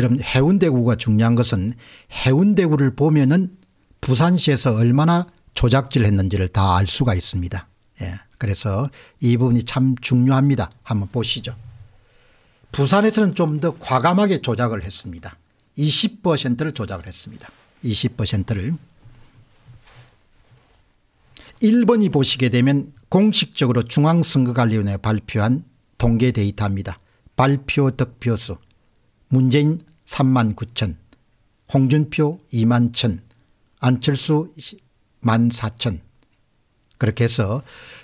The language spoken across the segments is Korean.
여러분 해운대구가 중요한 것은 해운대구를 보면은 부산시에서 얼마나 조작질 했는지를 다 알 수가 있습니다. 예. 그래서 이 부분이 참 중요합니다. 한번 보시죠. 부산에서는 좀 더 과감하게 조작을 했습니다. 20%를 조작을 했습니다. 20%를 1번이 보시게 되면 공식적으로 중앙선거관리위원회 발표한 통계 데이터입니다. 발표 득표수 문재인 3만 9천, 홍준표 2만 천, 안철수 1만 4천. 그렇게 해서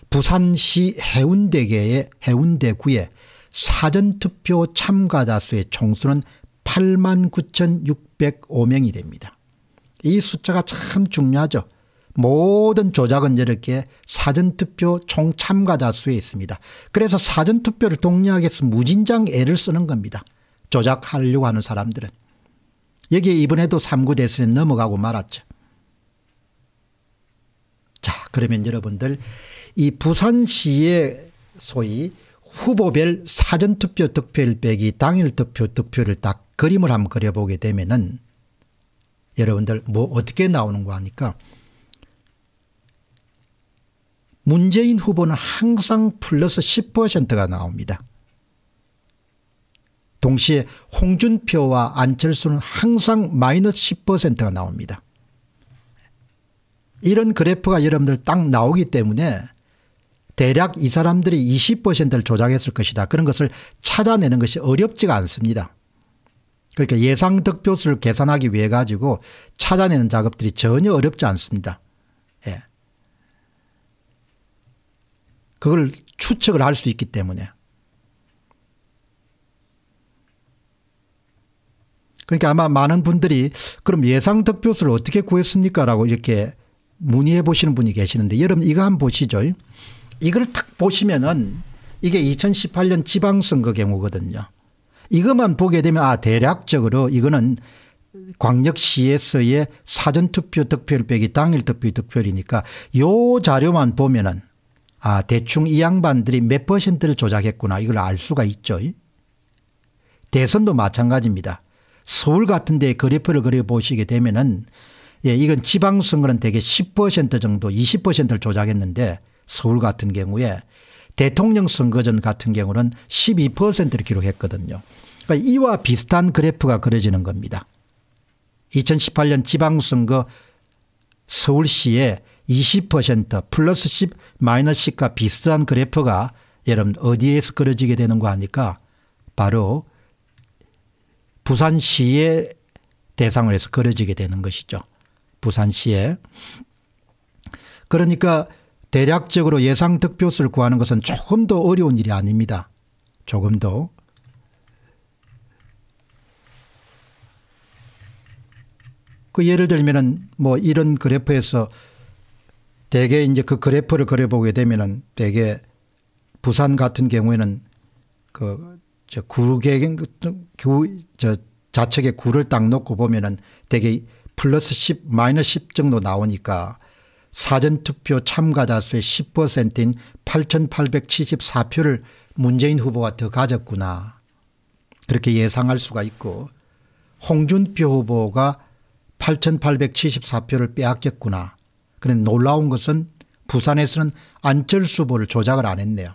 부산시 해운대계의 해운대구의 사전투표 참가자 수의 총수는 8만 9,605명이 됩니다. 이 숫자가 참 중요하죠. 모든 조작은 이렇게 사전투표 총참가자 수에 있습니다. 그래서 사전투표를 독려하기 위해서 무진장 애를 쓰는 겁니다. 조작하려고 하는 사람들은 여기에 이번에도 3구 대선에 넘어가고 말았죠. 자 그러면 여러분들 이 부산시의 소위 후보별 사전투표 득표일 빼기 당일투표 득표를 딱 그림을 한번 그려보게 되면은 여러분들 뭐 어떻게 나오는 거 하니까 문재인 후보는 항상 플러스 10%가 나옵니다. 동시에 홍준표와 안철수는 항상 마이너스 10%가 나옵니다. 이런 그래프가 여러분들 딱 나오기 때문에 대략 이 사람들이 20%를 조작했을 것이다. 그런 것을 찾아내는 것이 어렵지가 않습니다. 그러니까 예상 득표수를 계산하기 위해 가지고 찾아내는 작업들이 전혀 어렵지 않습니다. 예. 그걸 추측을 할 수 있기 때문에. 그러니까 아마 많은 분들이 그럼 예상 득표수를 어떻게 구했습니까라고 이렇게 문의해 보시는 분이 계시는데 여러분 이거 한번 보시죠. 이걸 탁 보시면은 이게 2018년 지방선거 경우거든요. 이것만 보게 되면 아 대략적으로 이거는 광역시에서의 사전투표 득표율 빼기 당일 득표 득표율이니까 요 자료만 보면은 아 대충 이 양반들이 몇 퍼센트를 조작했구나 이걸 알 수가 있죠. 대선도 마찬가지입니다. 서울 같은 데그래프를 그려보시게 되면은 예, 이건 지방선거는 대개 10% 정도 20%를 조작했는데 서울 같은 경우에 대통령 선거전 같은 경우는 12%를 기록했거든요. 그러니까 이와 비슷한 그래프가 그려지는 겁니다. 2018년 지방선거 서울시의20% 플러스 10 마이너스 10과 비슷한 그래프가 여러분 어디에서 그려지게 되는 거 아니까 바로 부산시의 대상을 해서 그려지게 되는 것이죠. 부산시에. 그러니까 대략적으로 예상 득표수를 구하는 것은 조금 더 어려운 일이 아닙니다. 조금 더. 그 예를 들면은 뭐 이런 그래프에서 대개 이제 그 그래프를 그려보게 되면은 대개 부산 같은 경우에는 그저 구객인 교저 그, 좌측에 구를 딱 놓고 보면은 대개 플러스 10 마이너스 10 정도 나오니까 사전투표 참가자 수의 10%인 8,874표를 문재인 후보가 더 가졌구나 그렇게 예상할 수가 있고 홍준표 후보가 8,874표를 빼앗겼구나. 그런데 놀라운 것은 부산에서는 안철수 후보를 조작을 안 했네요.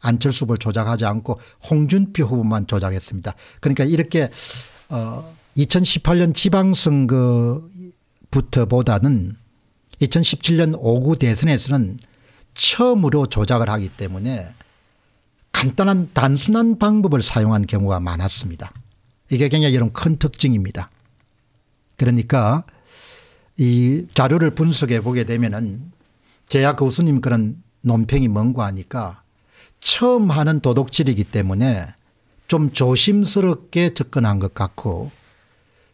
안철수 후보를 조작하지 않고 홍준표 후보만 조작했습니다. 그러니까 이렇게 어 2018년 지방선거부터보다는 2017년 5구 대선에서는 처음으로 조작을 하기 때문에 간단한 단순한 방법을 사용한 경우가 많았습니다. 이게 굉장히 이런 큰 특징입니다. 그러니까 이 자료를 분석해 보게 되면은 제약 교수님 그런 논평이 먼고 하니까 처음 하는 도덕질이기 때문에 좀 조심스럽게 접근한 것 같고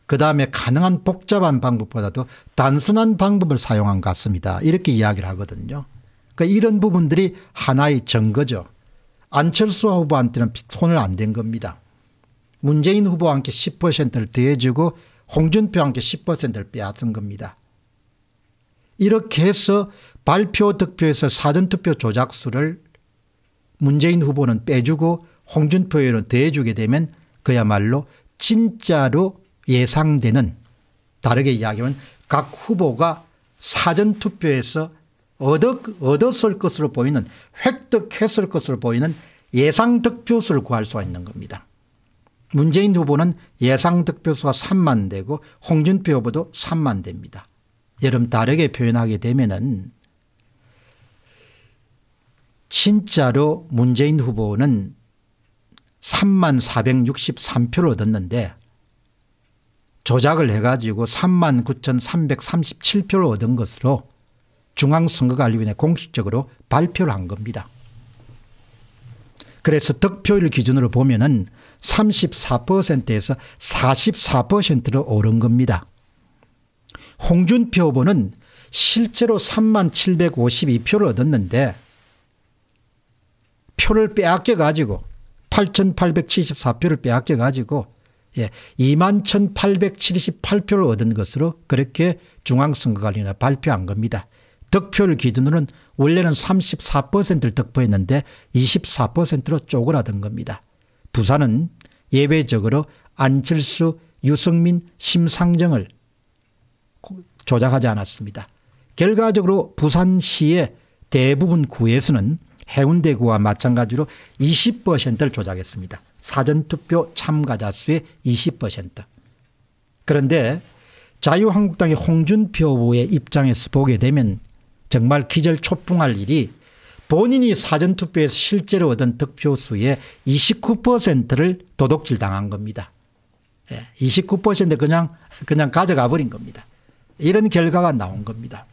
그 다음에 가능한 복잡한 방법보다도 단순한 방법을 사용한 것 같습니다. 이렇게 이야기를 하거든요. 그러니까 이런 부분들이 하나의 증거죠. 안철수 후보한테는 손을 안 댄 겁니다. 문재인 후보한테 10%를 더해주고 홍준표한테 10%를 빼앗은 겁니다. 이렇게 해서 발표 득표에서 사전투표 조작수를 문재인 후보는 빼주고 홍준표 의원은 대해주게 되면 그야말로 진짜로 예상되는 다르게 이야기하면 각 후보가 사전투표에서 얻었, 얻었을 것으로 보이는 획득했을 것으로 보이는 예상 득표수를 구할 수가 있는 겁니다. 문재인 후보는 예상 득표수가 3만 되고 홍준표 후보도 3만 됩니다. 여러분 다르게 표현하게 되면은 진짜로 문재인 후보는 3만 463표를 얻었는데 조작을 해가지고 3만 9,337표를 얻은 것으로 중앙선거관리위원회 공식적으로 발표를 한 겁니다. 그래서 득표율 기준으로 보면 은 34%에서 44%로 오른 겁니다. 홍준표 후보는 실제로 3만 752표를 얻었는데 표를 빼앗겨 가지고 8,874표를 빼앗겨 가지고 예, 21,878표를 얻은 것으로 그렇게 중앙선거관리나 발표한 겁니다. 득표를 기준으로는 원래는 34%를 득표했는데 24%로 쪼그라든 겁니다. 부산은 예외적으로 안철수, 유승민, 심상정을 조작하지 않았습니다. 결과적으로 부산시의 대부분 구에서는 해운대구와 마찬가지로 20%를 조작했습니다. 사전투표 참가자 수의 20%. 그런데 자유한국당의 홍준표 후보의 입장에서 보게 되면 정말 기절초풍할 일이 본인이 사전투표에서 실제로 얻은 득표수의 29%를 도둑질 당한 겁니다. 29% 예, 그냥 그냥 가져가 버린 겁니다. 이런 결과가 나온 겁니다.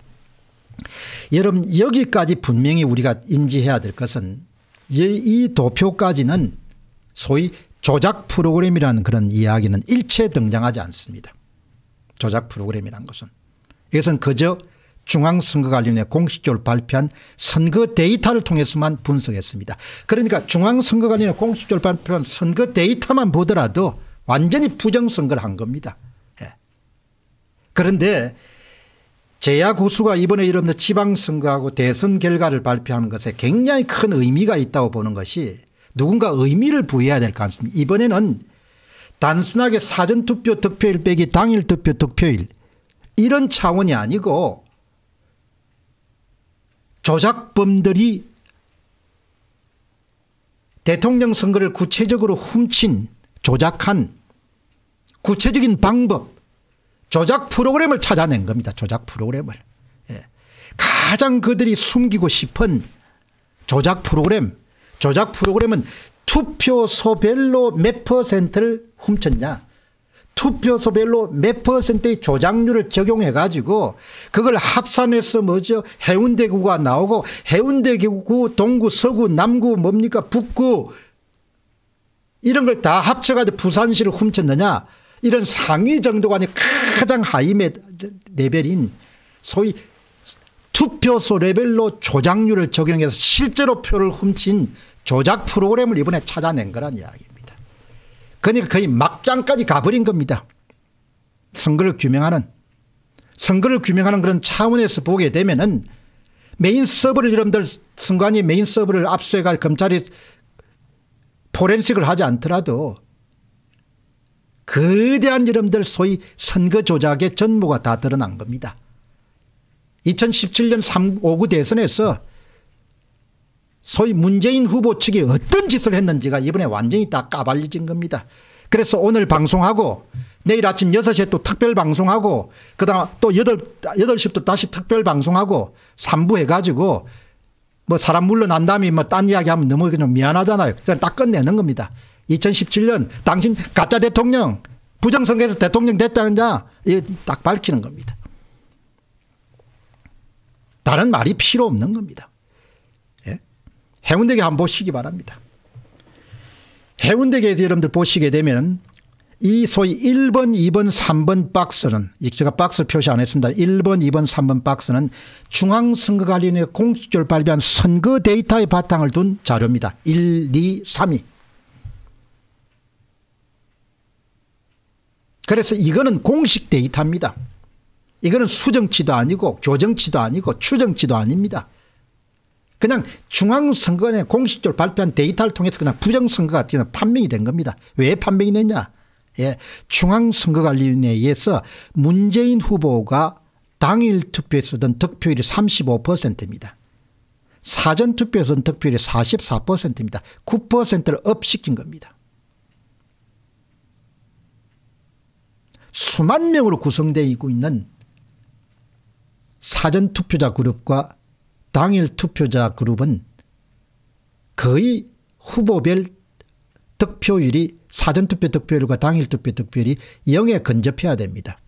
여러분 여기까지 분명히 우리가 인지해야 될 것은 이 도표까지는 소위 조작 프로그램이라는 그런 이야기는 일체 등장하지 않습니다. 조작 프로그램이란 것은. 이것은 그저 중앙선거관리위원회 공식적으로 발표한 선거 데이터를 통해서만 분석했습니다. 그러니까 중앙선거관리위원회 공식적으로 발표한 선거 데이터만 보더라도 완전히 부정선거를 한 겁니다. 예. 그런데 제야 고수가 이번에 이름도 지방선거하고 대선 결과를 발표하는 것에 굉장히 큰 의미가 있다고 보는 것이 누군가 의미를 부여해야 될 것 같습니다. 이번에는 단순하게 사전투표 득표일 빼기 당일 투표 득표일 이런 차원이 아니고 조작범들이 대통령 선거를 구체적으로 훔친 조작한 구체적인 방법 조작 프로그램을 찾아낸 겁니다. 조작 프로그램을. 예. 가장 그들이 숨기고 싶은 조작 프로그램. 조작 프로그램은 투표소별로 몇 퍼센트를 훔쳤냐. 투표소별로 몇 퍼센트의 조작률을 적용해 가지고 그걸 합산해서 뭐죠 해운대구가 나오고 해운대구 동구 서구 남구 뭡니까 북구 이런 걸 다 합쳐가지고 부산시를 훔쳤느냐 이런 상위 정도가 아닌 가장 하위 레벨인 소위 투표소 레벨로 조작률을 적용해서 실제로 표를 훔친 조작 프로그램을 이번에 찾아낸 거란 이야기입니다. 그러니까 거의 막장까지 가버린 겁니다. 선거를 규명하는 선거를 규명하는 그런 차원에서 보게 되면은 메인 서버를 여러분들 선관위 메인 서버를 압수해가 검찰이 포렌식을 하지 않더라도 거대한 여러분들 소위 선거 조작의 전모가 다 드러난 겁니다. 2017년 3, 5구 대선에서 소위 문재인 후보 측이 어떤 짓을 했는지가 이번에 완전히 다 까발려진 겁니다. 그래서 오늘 방송하고 내일 아침 6시에 또 특별 방송하고 그다음 또 8, 8시부터 다시 특별 방송하고 3부 해가지고 뭐 사람 물러난 다음에 뭐딴 이야기하면 너무 그 미안하잖아요. 그냥 딱 끝내는 겁니다. 2017년 당신 가짜 대통령 부정선거에서 대통령 됐다는 자딱 밝히는 겁니다. 다른 말이 필요 없는 겁니다. 예? 해운대교 한번 보시기 바랍니다. 해운대교에서 여러분들 보시게 되면 이 소위 1번, 2번, 3번 박스는 제가 박스 표시 안 했습니다. 1번, 2번, 3번 박스는 중앙선거관리위원회 공식적으로 발표한 선거 데이터의 바탕을 둔 자료입니다. 1, 2, 3이. 그래서 이거는 공식 데이터입니다. 이거는 수정치도 아니고 교정치도 아니고 추정치도 아닙니다. 그냥 중앙선거에 원 공식적으로 발표한 데이터를 통해서 그냥 부정선거가 그냥 판명이 된 겁니다. 왜 판명이 됐냐? 예, 중앙선거관리위원회에 의해서 문재인 후보가 당일 투표에 쓰던 득표율이 35%입니다. 사전투표에서는 득표율이 44%입니다. 9%를 업시킨 겁니다. 수만 명으로 구성되고 있는 사전투표자 그룹과 당일 투표자 그룹은 거의 후보별 득표율이 사전투표 득표율과 당일투표 득표율이 0에 근접해야 됩니다.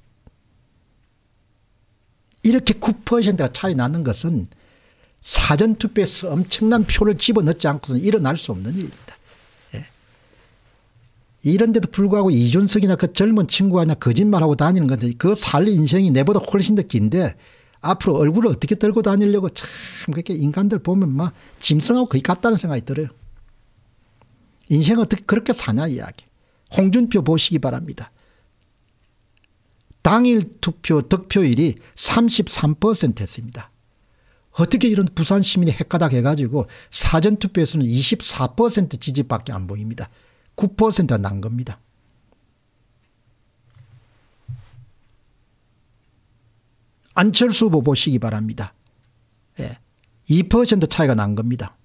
이렇게 9%가 차이 나는 것은 사전투표에서 엄청난 표를 집어넣지 않고서는 일어날 수 없는 일입니다. 이런데도 불구하고 이준석이나 그 젊은 친구가 거짓말하고 다니는 건데 그살 인생이 내보다 훨씬 더 긴데 앞으로 얼굴을 어떻게 들고 다니려고 참 그렇게 인간들 보면 막 짐승하고 거의 같다는 생각이 들어요. 인생 어떻게 그렇게 사냐 이야기. 홍준표 보시기 바랍니다. 당일 투표 득표율이 3 3했습니다 어떻게 이런 부산 시민이 헷가닥 해가지고 사전투표에서는 24% 지지밖에 안 보입니다. 9%난 겁니다. 안철수 후보 보시기 바랍니다. 예. 2% 차이가 난 겁니다.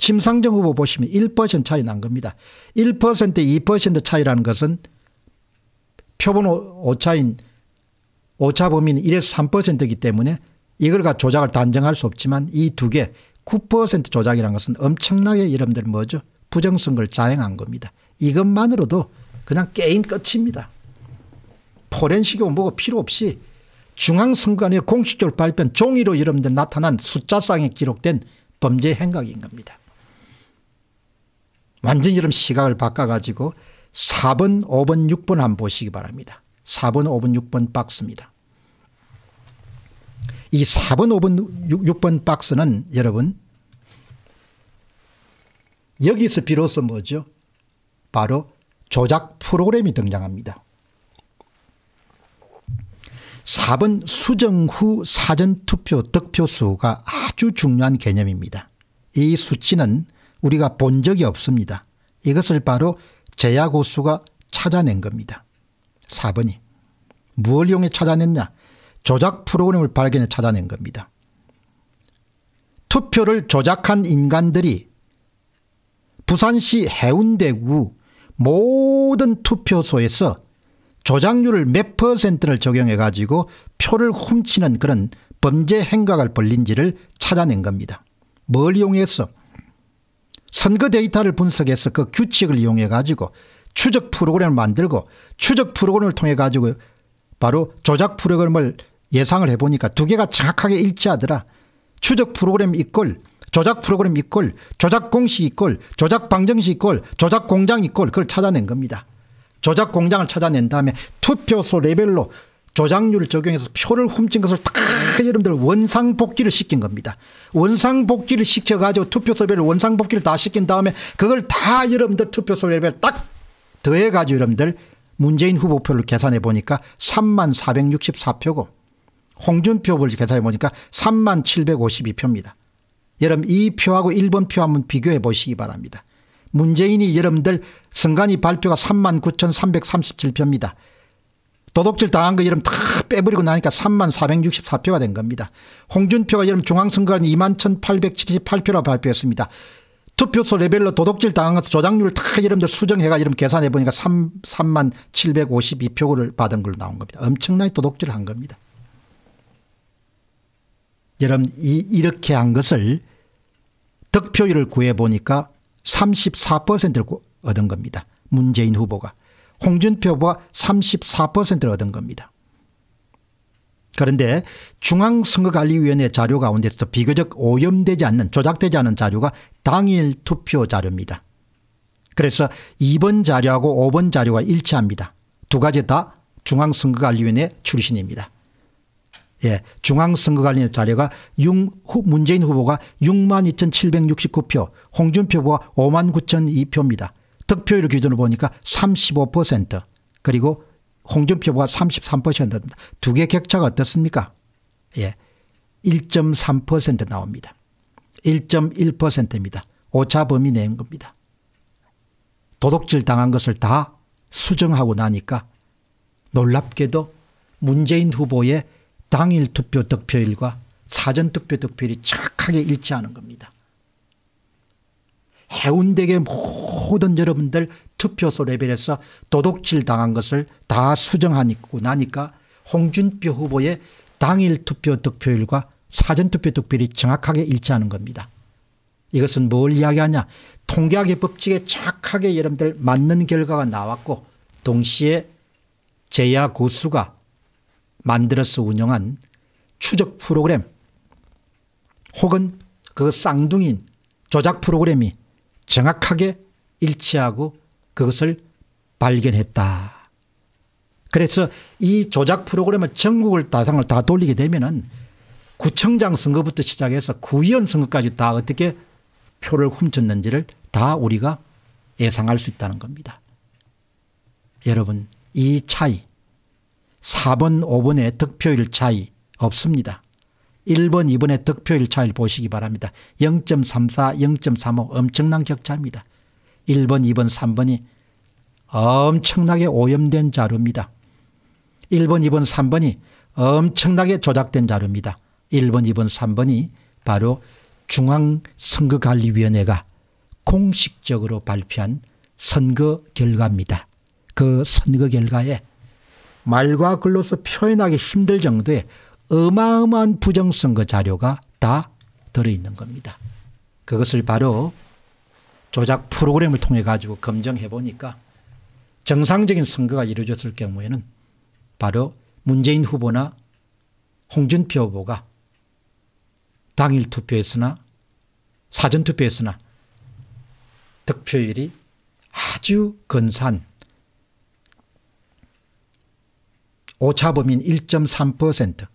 심상정 후보 보시면 1% 차이 난 겁니다. 1% 2% 차이라는 것은 표본 오차인 오차 범위는 1에서 3%이기 때문에 이걸 가 조작을 단정할 수 없지만 이 두 개 9% 조작이라는 것은 엄청나게 여러분들 뭐죠? 부정선거를 자행한 겁니다. 이것만으로도 그냥 게임 끝입니다. 포렌식이 뭐고 필요 없이 중앙선관위 공식적으로 발표한 종이로 여러분들 나타난 숫자상에 기록된 범죄 행각인 겁니다. 완전히 여러분 시각을 바꿔가지고 4번, 5번, 6번 한번 보시기 바랍니다. 4번, 5번, 6번 박스입니다. 이 4번, 5번, 6, 번 박스는 여러분 여기서 비로소 뭐죠? 바로 조작 프로그램이 등장합니다. 4번 수정 후 사전투표 득표수가 아주 중요한 개념입니다. 이 수치는 우리가 본 적이 없습니다. 이것을 바로 제야고수가 찾아낸 겁니다. 4번이. 무엇 이용해 찾아냈냐? 조작 프로그램을 발견해 찾아낸 겁니다. 투표를 조작한 인간들이 부산시 해운대구 모든 투표소에서 조작률을 몇 퍼센트를 적용해 가지고 표를 훔치는 그런 범죄 행각을 벌린지를 찾아낸 겁니다. 뭘 이용해서 선거 데이터를 분석해서 그 규칙을 이용해 가지고 추적 프로그램을 만들고 추적 프로그램을 통해 가지고 바로 조작 프로그램을 예상을 해보니까 두 개가 정확하게 일치하더라. 추적 프로그램 이꼴 조작 프로그램 이꼴 조작 공식 이꼴 조작 방정식 이꼴 조작 공장 이꼴 그걸 찾아낸 겁니다. 조작 공장을 찾아낸 다음에 투표소 레벨로 조작률을 적용해서 표를 훔친 것을 다 여러분들 원상복귀를 시킨 겁니다. 원상복귀를 시켜가지고 투표소 레벨 원상복귀를 다 시킨 다음에 그걸 다 여러분들 투표소 레벨 딱 더해가지고 여러분들 문재인 후보표를 계산해 보니까 3만 464표고 홍준표 표를 계산해 보니까 3만 752표입니다. 여러분 이 표하고 1번 표 한번 비교해 보시기 바랍니다. 문재인이 여러분들 선관위 발표가 39,337표입니다. 도둑질 당한 거 여러분 다 빼버리고 나니까 3464표가 된 겁니다. 홍준표가 여러분 중앙선관는 21,878표라 고 발표했습니다. 투표소 레벨로 도둑질 당한 것 조작률 을다 여러분들 수정해가 여러분 계산해 보니까 3, 3만 752표를 받은 걸로 나온 겁니다. 엄청나게 도둑질을 한 겁니다. 여러분 이, 이렇게 한 것을 득표율을 구해보니까 34%를 얻은 겁니다. 문재인 후보가. 홍준표 후보가 34%를 얻은 겁니다. 그런데 중앙선거관리위원회 자료 가운데서도 비교적 오염되지 않는 조작되지 않은 자료가 당일 투표 자료입니다. 그래서 2번 자료하고 5번 자료가 일치합니다. 두 가지 다 중앙선거관리위원회 출신입니다. 예. 중앙선거관리의 자료가 융, 후, 문재인 후보가 62,769표, 홍준표 후보가 59,002표입니다. 득표율 기준으로 보니까 35% 그리고 홍준표 후보가 33%입니다. 두 개 격차가 어떻습니까? 예. 1.3% 나옵니다. 1.1%입니다. 오차 범위 내인 겁니다. 도둑질 당한 것을 다 수정하고 나니까 놀랍게도 문재인 후보의 당일 투표 득표율과 사전 투표 득표율이 정확하게 일치하는 겁니다. 해운대계 모든 여러분들 투표소 레벨에서 도둑질 당한 것을 다 수정하고 나니까 홍준표 후보의 당일 투표 득표율과 사전 투표 득표율이 정확하게 일치하는 겁니다. 이것은 뭘 이야기하냐 통계학의 법칙에 정확하게 여러분들 맞는 결과가 나왔고 동시에 제야 고수가 만들어서 운영한 추적 프로그램 혹은 그 쌍둥이인 조작 프로그램이 정확하게 일치하고 그것을 발견했다. 그래서 이 조작 프로그램을 전국을 대상을 다 돌리게 되면은 구청장 선거부터 시작해서 구의원 선거까지 다 어떻게 표를 훔쳤는지를 다 우리가 예상할 수 있다는 겁니다. 여러분 이 차이 4번 5번의 득표율 차이 없습니다. 1번 2번의 득표율 차이를 보시기 바랍니다. 0.34 0.35 엄청난 격차입니다. 1번 2번 3번이 엄청나게 오염된 자료입니다. 1번 2번 3번이 엄청나게 조작된 자료입니다. 1번 2번 3번이 바로 중앙선거관리위원회가 공식적으로 발표한 선거 결과입니다. 그 선거 결과에 말과 글로서 표현하기 힘들 정도의 어마어마한 부정선거 자료가 다 들어있는 겁니다. 그것을 바로 조작 프로그램을 통해 가지고 검증해 보니까 정상적인 선거가 이루어졌을 경우에는 바로 문재인 후보나 홍준표 후보가 당일 투표했으나 사전 투표했으나 득표율이 아주 근산 오차범인 1.3%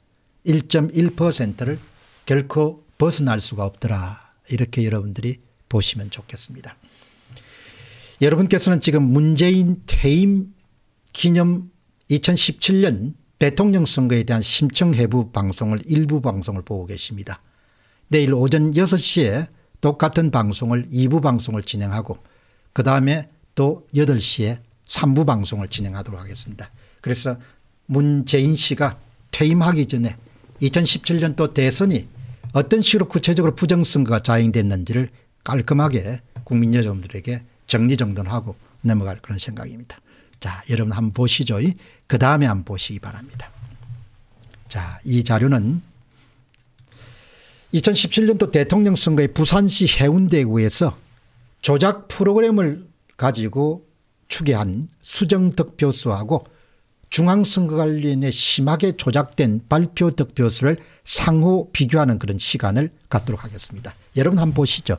1.1%를 결코 벗어날 수가 없더라. 이렇게 여러분들이 보시면 좋겠습니다. 여러분께서는 지금 문재인 퇴임 기념 2017년 대통령 선거에 대한 심청해부 방송을 일부 방송을 보고 계십니다. 내일 오전 6시에 똑같은 방송을 2부 방송을 진행하고 그 다음에 또 8시에 3부 방송을 진행하도록 하겠습니다. 그래서 문재인 씨가 퇴임하기 전에 2017년도 대선이 어떤 식으로 구체적으로 부정선거가 자행됐는지를 깔끔하게 국민 여러분들에게 정리정돈하고 넘어갈 그런 생각입니다. 자 여러분 한번 보시죠. 그 다음에 한번 보시기 바랍니다. 자이 자료는 2017년도 대통령 선거의 부산시 해운대구에서 조작 프로그램을 가지고 추계한 수정 득표수하고 중앙선거관리위원회 심하게 조작된 발표 득표수를 상호 비교하는 그런 시간을 갖도록 하겠습니다. 여러분 한번 보시죠.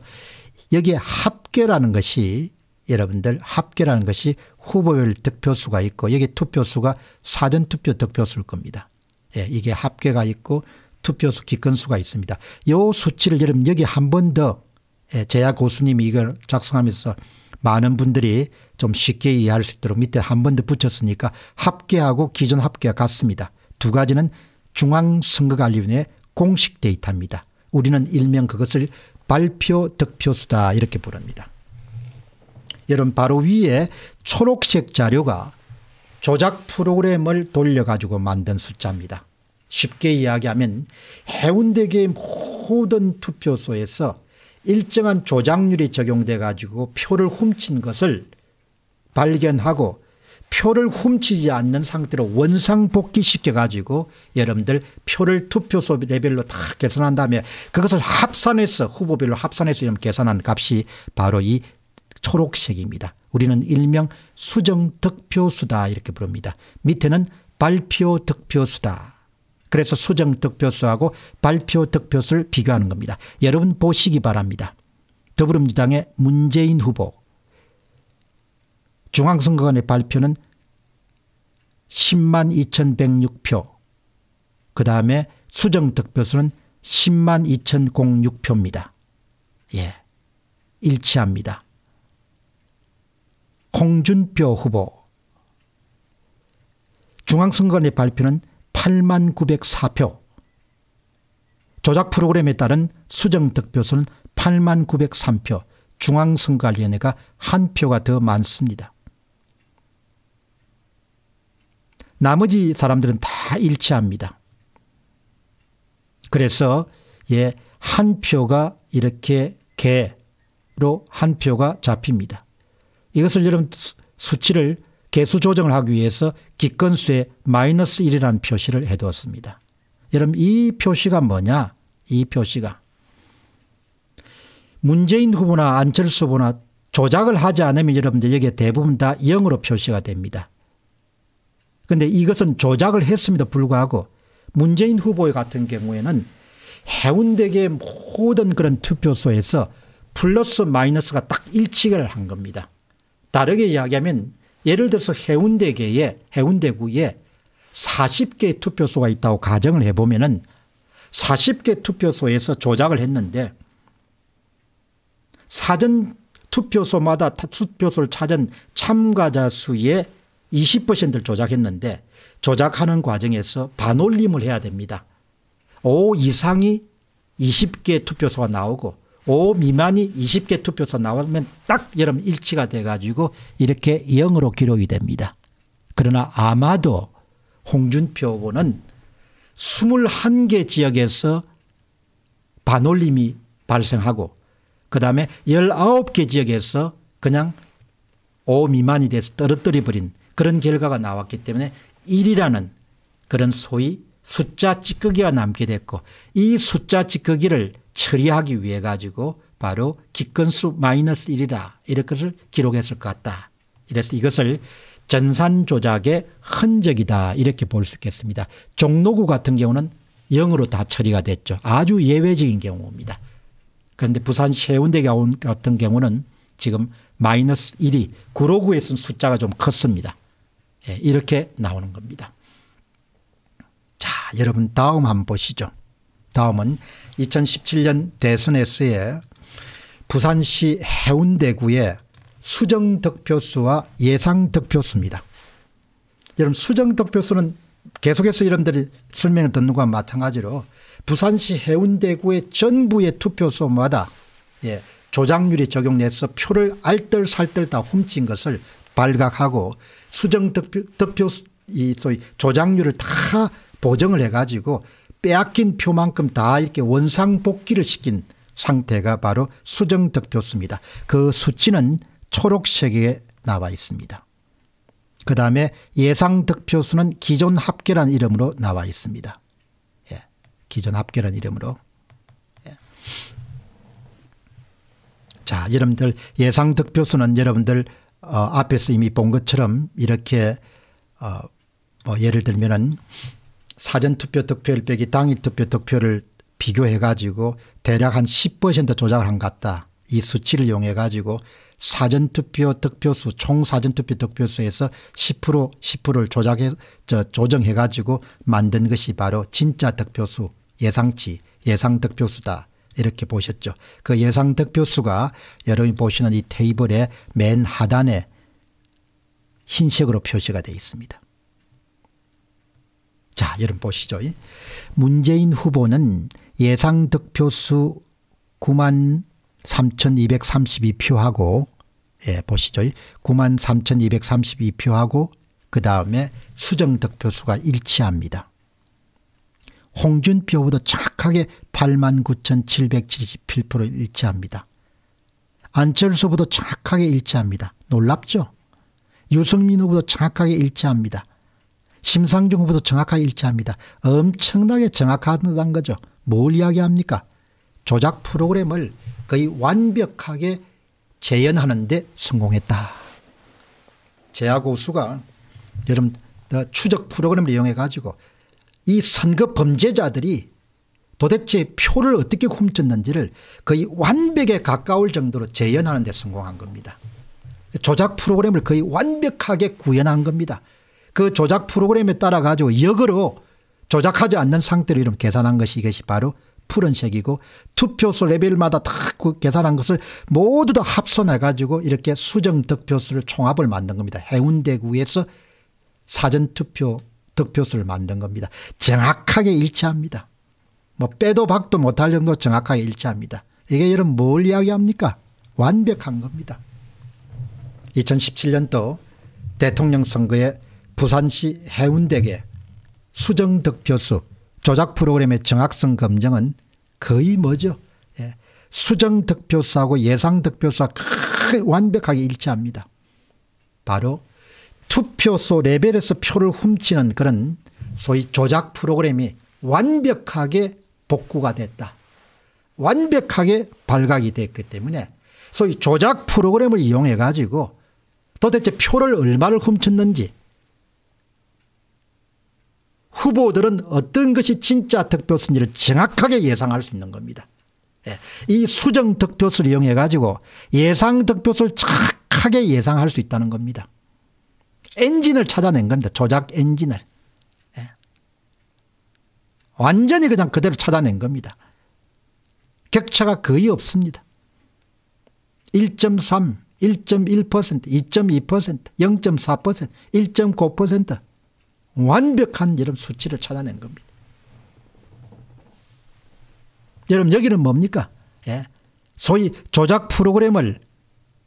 여기에 합계라는 것이 여러분들 합계라는 것이 후보별 득표수가 있고 여기 투표수가 사전투표 득표수일 겁니다. 예, 이게 합계가 있고 투표수 기권수가 있습니다. 요 수치를 여러분 여기 한 번더 예, 제야 고수님이 이걸 작성하면서 많은 분들이 좀 쉽게 이해할 수 있도록 밑에 한 번 더 붙였으니까 합계하고 기존 합계와 같습니다. 두 가지는 중앙선거관리위원회 공식 데이터입니다. 우리는 일명 그것을 발표 득표수다 이렇게 부릅니다. 여러분 바로 위에 초록색 자료가 조작 프로그램을 돌려가지고 만든 숫자입니다. 쉽게 이야기하면 해운대계 의 모든 투표소에서 일정한 조작률이 적용돼 가지고 표를 훔친 것을 발견하고 표를 훔치지 않는 상태로 원상복귀시켜 가지고 여러분들 표를 투표소 레벨로 다 계산한 다음에 그것을 합산해서 후보별로 합산해서 이런 계산한 값이 바로 이 초록색입니다. 우리는 일명 수정 득표수다 이렇게 부릅니다. 밑에는 발표 득표수다. 그래서 수정 득표수하고 발표 득표수를 비교하는 겁니다. 여러분 보시기 바랍니다. 더불어민주당의 문재인 후보 중앙선거관의 발표는 10만 2106표 그 다음에 수정 득표수는 10만 2006표입니다. 예, 일치합니다. 홍준표 후보 중앙선관위 발표는 8만 904표, 조작 프로그램에 따른 수정 득표수는 8만 903표, 중앙선거관리위원회가 한 표가 더 많습니다. 나머지 사람들은 다 일치합니다. 그래서 예, 한 표가 이렇게 개로 한 표가 잡힙니다. 이것을 여러분 수치를 개수 조정을 하기 위해서 기건수에 마이너스 1이라는 표시를 해두었습니다. 여러분 이 표시가 뭐냐? 이 표시가 문재인 후보나 안철수 후보나 조작을 하지 않으면 여러분들 여기에 대부분 다 0으로 표시가 됩니다. 그런데 이것은 조작을 했음에도 불구하고 문재인 후보 같은 경우에는 해운대계 모든 그런 투표소에서 플러스 마이너스가 딱 일치를 한 겁니다. 다르게 이야기하면 예를 들어서 해운대계에 해운대구에 40개의 투표소가 있다고 가정을 해보면 은 40개 투표소에서 조작을 했는데 사전 투표소마다 투표소를 찾은 참가자 수의 20%를 조작했는데 조작하는 과정에서 반올림을 해야 됩니다. 5 이상이 20개 투표소가 나오고 5 미만이 20개 투표서 나오면 딱 여러분 일치가 돼가지고 이렇게 0으로 기록이 됩니다. 그러나 아마도 홍준표 후보는 21개 지역에서 반올림이 발생하고 그 다음에 19개 지역에서 그냥 5 미만이 돼서 떨어뜨려 버린 그런 결과가 나왔기 때문에 1이라는 그런 소위 숫자 찌꺼기가 남게 됐고 이 숫자 찌꺼기를 처리하기 위해 가지고 바로 기건수 마이너스 1이다. 이렇게 기록했을 것 같다. 이래서 이것을 전산 조작의 흔적이다. 이렇게 볼 수 있겠습니다. 종로구 같은 경우는 0으로 다 처리가 됐죠. 아주 예외적인 경우입니다. 그런데 부산 해운대 같은 경우는 지금 마이너스 1이 구로구에서는 숫자가 좀 컸습니다. 예, 이렇게 나오는 겁니다. 자, 여러분 다음 한번 보시죠. 다음은 2017년 대선에서의 부산시 해운대구의 수정 득표수와 예상 득표수입니다. 여러분 수정 득표수는 계속해서 여러분들이 설명을 듣는 것과 마찬가지로 부산시 해운대구의 전부의 투표소마다 예, 조작률이 적용돼서 표를 알뜰살뜰 다 훔친 것을 발각하고 수정 득표, 득표 이 소위 조작률을 다 보정을 해가지고 빼앗긴 표만큼 다 이렇게 원상복귀를 시킨 상태가 바로 수정득표수입니다. 그 수치는 초록색에 나와 있습니다. 그 다음에 예상득표수는 기존 합계란 이름으로 나와 있습니다. 예. 기존 합계란 이름으로. 예. 자 여러분들 예상득표수는 여러분들 어, 앞에서 이미 본 것처럼 이렇게 어, 뭐 예를 들면 은 사전투표 득표율 빼기 당일 투표 득표를 비교해 가지고 대략 한 10% 조작을 한 것 같다. 이 수치를 이용해 가지고 사전투표 득표수 총 사전투표 득표수에서 10% 10%를 조작해 저, 조정해 가지고 만든 것이 바로 진짜 득표수 예상치 예상 득표수다. 이렇게 보셨죠. 그 예상 득표수가 여러분이 보시는 이 테이블의 맨 하단에 흰색으로 표시가 되어 있습니다. 자, 여러분 보시죠. 문재인 후보는 예상 득표수 9만 3,232표하고 예, 보시죠. 9만 3,232표하고 그 다음에 수정 득표수가 일치합니다. 홍준표보다 정확하게 8만 9,777표로 일치합니다. 안철수보다 정확하게 일치합니다. 놀랍죠? 유승민 후보도 정확하게 일치합니다. 심상정 후보도 정확하게 일치합니다. 엄청나게 정확하다는 거죠. 뭘 이야기합니까? 조작 프로그램을 거의 완벽하게 재현하는데 성공했다. 재하고수가 여러분 어, 추적 프로그램을 이용해 가지고 이 선거 범죄자들이 도대체 표를 어떻게 훔쳤는지를 거의 완벽에 가까울 정도로 재현하는 데 성공한 겁니다. 조작 프로그램을 거의 완벽하게 구현한 겁니다. 그 조작 프로그램에 따라 가지고 역으로 조작하지 않는 상태로 이런 계산한 것이 이것이 바로 푸른색이고 투표수 레벨마다 다 계산한 것을 모두 다 합산해 가지고 이렇게 수정 득표수를 총합을 만든 겁니다. 해운대구에서 사전투표 득표수를 만든 겁니다. 정확하게 일치합니다. 뭐 빼도 박도 못할 정도로 정확하게 일치합니다. 이게 여러분 뭘 이야기합니까? 완벽한 겁니다. 2017년도 대통령 선거에 부산시 해운대계 수정득표수 조작 프로그램의 정확성 검증은 거의 뭐죠 예. 수정득표수하고 예상득표수가 완벽하게 일치합니다. 바로 투표소 레벨에서 표를 훔치는 그런 소위 조작 프로그램이 완벽하게 복구가 됐다. 완벽하게 발각이 됐기 때문에 소위 조작 프로그램을 이용해 가지고 도대체 표를 얼마를 훔쳤는지 후보들은 어떤 것이 진짜 득표순위를 정확하게 예상할 수 있는 겁니다. 예, 이 수정 득표수를 이용해 가지고 예상 득표수를 정하게 예상할 수 있다는 겁니다. 엔진을 찾아낸 겁니다. 조작 엔진을. 예, 완전히 그냥 그대로 찾아낸 겁니다. 격차가 거의 없습니다. 1.3, 1.1%, 2.2%, 0.4%, 1.9%. 완벽한 여러분 수치를 찾아낸 겁니다. 여러분 여기는 뭡니까? 예. 소위 조작 프로그램을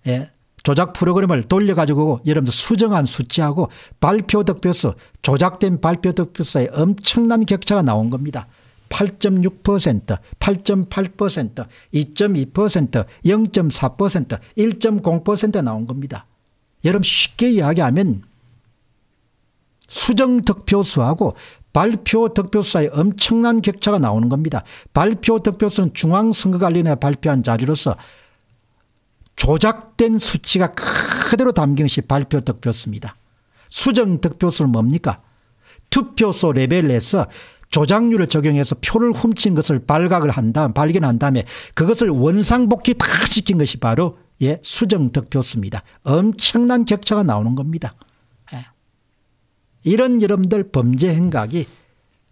예. 조작 프로그램을 돌려가지고 여러분들 수정한 수치하고 발표 득표수 조작된 발표 득표수에 엄청난 격차가 나온 겁니다. 8.6%, 8.8%, 2.2%, 0.4%, 1.0% 나온 겁니다. 여러분 쉽게 이야기하면 수정 득표수하고 발표 득표수의 엄청난 격차가 나오는 겁니다. 발표 득표수는 중앙선거관리원회 발표한 자료로서 조작된 수치가 그대로 담긴 것이 발표 득표수입니다. 수정 득표수는 뭡니까? 투표소 레벨에서 조작률을 적용해서 표를 훔친 것을 발각을 한 다음 발견한 다음에 그것을 원상복귀 다 시킨 것이 바로 예 수정 득표수입니다. 엄청난 격차가 나오는 겁니다. 이런 여러분들 범죄 행각이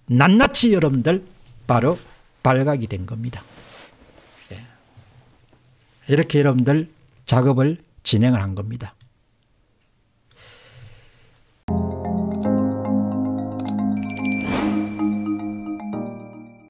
낱낱이 여러분들 바로 발각이 된 겁니다. 예. 이렇게 여러분들 작업을 진행을 한 겁니다.